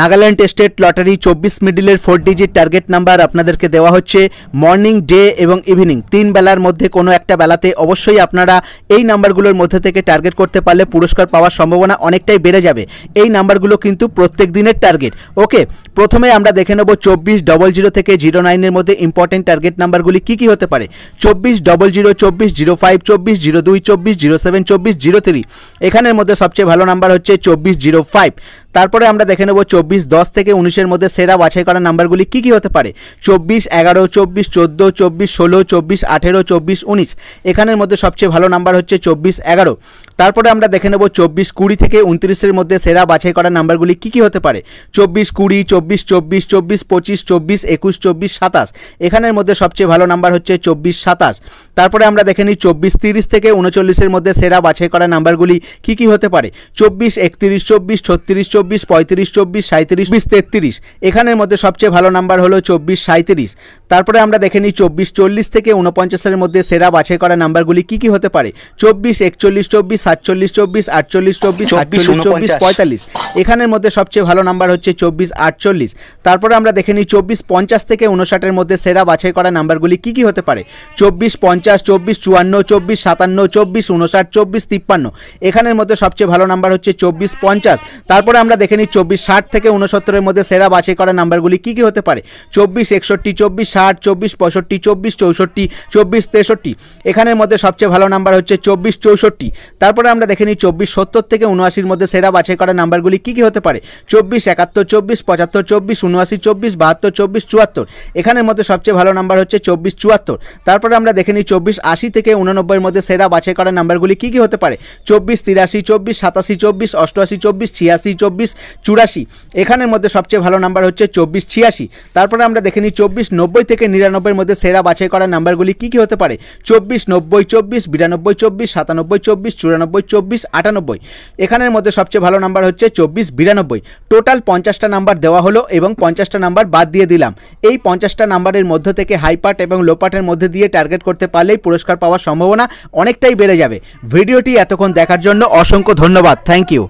Nagaland state lottery চব্বিশ মিডিলের four digit target number আপনাদেরকে দেওয়া হচ্ছে মর্নিং ডে এবং ইভিনিং তিন বেলার মধ্যে কোনো একটা বেলাতে অবশ্যই আপনারা এই নাম্বারগুলোর মধ্যে থেকে টার্গেট করতে পারলে পুরস্কার পাওয়ার সম্ভাবনা অনেকটাই বেড়ে যাবে এই নাম্বারগুলো কিন্তু প্রত্যেক দিনের টার্গেট ওকে প্রথমে আমরা দেখে নেব চব্বিশ ডবল জিরো থেকে জিরো নাইনের মধ্যে ইম্পর্টেন্ট টার্গেট নাম্বারগুলি কী কী হতে পারে চব্বিশ ডবল জিরো চব্বিশ জিরো ফাইভ চব্বিশ জিরো দুই চব্বিশ জিরো সেভেন চব্বিশ জিরো থ্রি এখানের মধ্যে সবচেয়ে ভালো নাম্বার হচ্ছে চব্বিশ জিরো ফাইভ তারপরে আমরা দেখে নেব চব্বিশ দশ থেকে উনিশের মধ্যে সেরা বাছাই করা নাম্বারগুলি কী কী হতে পারে চব্বিশ এগারো চব্বিশ চোদ্দো চব্বিশ ষোলো চব্বিশ আঠেরো চব্বিশ উনিশ এখানের মধ্যে সবচেয়ে ভালো নাম্বার হচ্ছে চব্বিশ এগারো তারপরে আমরা দেখে নেব চব্বিশ কুড়ি থেকে উনত্রিশের মধ্যে সেরা বাছাই করা নাম্বারগুলি কী কী হতে পারে চব্বিশ কুড়ি চব্বিশ চব্বিশ চব্বিশ পঁচিশ চব্বিশ একুশ চব্বিশ সাতাশ এখানের মধ্যে সবচেয়ে ভালো নাম্বার হচ্ছে চব্বিশ সাতাশ তারপরে আমরা দেখে নিই চব্বিশ তিরিশ থেকে উনচল্লিশের মধ্যে সেরা বাছাই করা নাম্বারগুলি কী কী হতে পারে চব্বিশ একত্রিশ চব্বিশ ছত্রিশ চব্বিশ পঁয়ত্রিশ চব্বিশ সাঁত্রিশ বিশ তেত্রিশ এখানের মধ্যে সবচেয়ে ভালো নাম্বার হলো চব্বিশ সাঁত্রিশ তারপরে আমরা দেখে নিই চব্বিশ চল্লিশ থেকে উনপঞ্চাশের মধ্যে সেরা বাছাই করা নাম্বারগুলি কী কী হতে পারে চব্বিশ একচল্লিশ চব্বিশ সাতচল্লিশ চব্বিশ আটচল্লিশ চব্বিশ সাতচল্লিশ চব্বিশ পঁয়তাল্লিশ এখানের মধ্যে সবচেয়ে ভালো নাম্বার হচ্ছে চব্বিশ আটচল্লিশ তারপরে আমরা দেখে নিই চব্বিশ পঞ্চাশ থেকে ঊনষাটের মধ্যে সেরা বাছাই করা নাম্বারগুলি কী কী হতে পারে চব্বিশ পঞ্চাশ চব্বিশ চুয়ান্ন চব্বিশ সাতান্ন চব্বিশ ঊনষাট চব্বিশ তিপ্পান্ন এখানের মধ্যে সবচেয়ে ভালো নাম্বার হচ্ছে চব্বিশ পঞ্চাশ তারপরে আমরা আমরা দেখে নিই চব্বিশ ষাট থেকে উনসত্তরের মধ্যে সেরা বাছাই করা নাম্বারগুলি কী কী হতে পারে চব্বিশ একষট্টি চব্বিশ ষাট চব্বিশ পঁয়ষট্টি চব্বিশ চৌষট্টি চব্বিশ তেষট্টি এখানের মধ্যে সবচেয়ে ভালো নাম্বার হচ্ছে চব্বিশ চৌষট্টি তারপরে আমরা দেখে নিই চব্বিশ সত্তর থেকে উনআশির মধ্যে সেরা বাছাই করা নাম্বারগুলি কী কী হতে পারে চব্বিশ একাত্তর চব্বিশ পঁচাত্তর চব্বিশ উনআশি চব্বিশ বাহাত্তর চব্বিশ চুয়াত্তর এখানের মধ্যে সবচেয়ে ভালো নাম্বার হচ্ছে চব্বিশ চুয়াত্তর তারপরে আমরা দেখে নিই চব্বিশ আশি থেকে উননব্বইয়ের মধ্যে সেরা বাছাই করা নাম্বারগুলি কী কী হতে পারে চব্বিশ তিরাশি চব্বিশ সাতাশি চব্বিশ অষ্টআশি চব্বিশ ছিয়াশি চব্বিশ চব্বিশ চুরাশি এখানের মধ্যে সবচেয়ে ভালো নাম্বার হচ্ছে চব্বিশ ছিয়াশি তারপরে আমরা দেখে নিই চব্বিশ নব্বই থেকে নিরানব্বইয়ের মধ্যে সেরা বাছাই করা নাম্বারগুলি কী কী হতে পারে চব্বিশ নব্বই চব্বিশ বিরানব্বই চব্বিশ সাতানব্বই চব্বিশ চুরানব্বই চব্বিশ আটানব্বই এখানের মধ্যে সবচেয়ে ভালো নাম্বার হচ্ছে চব্বিশ বিরানব্বই টোটাল পঞ্চাশটা নাম্বার দেওয়া হলো এবং পঞ্চাশটা নাম্বার বাদ দিয়ে দিলাম এই পঞ্চাশটা নাম্বারের মধ্য থেকে হাইপার্ট এবং লোপার্টের মধ্যে দিয়ে টার্গেট করতে পারলেই পুরস্কার পাওয়ার সম্ভাবনা অনেকটাই বেড়ে যাবে ভিডিওটি এতক্ষণ দেখার জন্য অসংখ্য ধন্যবাদ থ্যাংক ইউ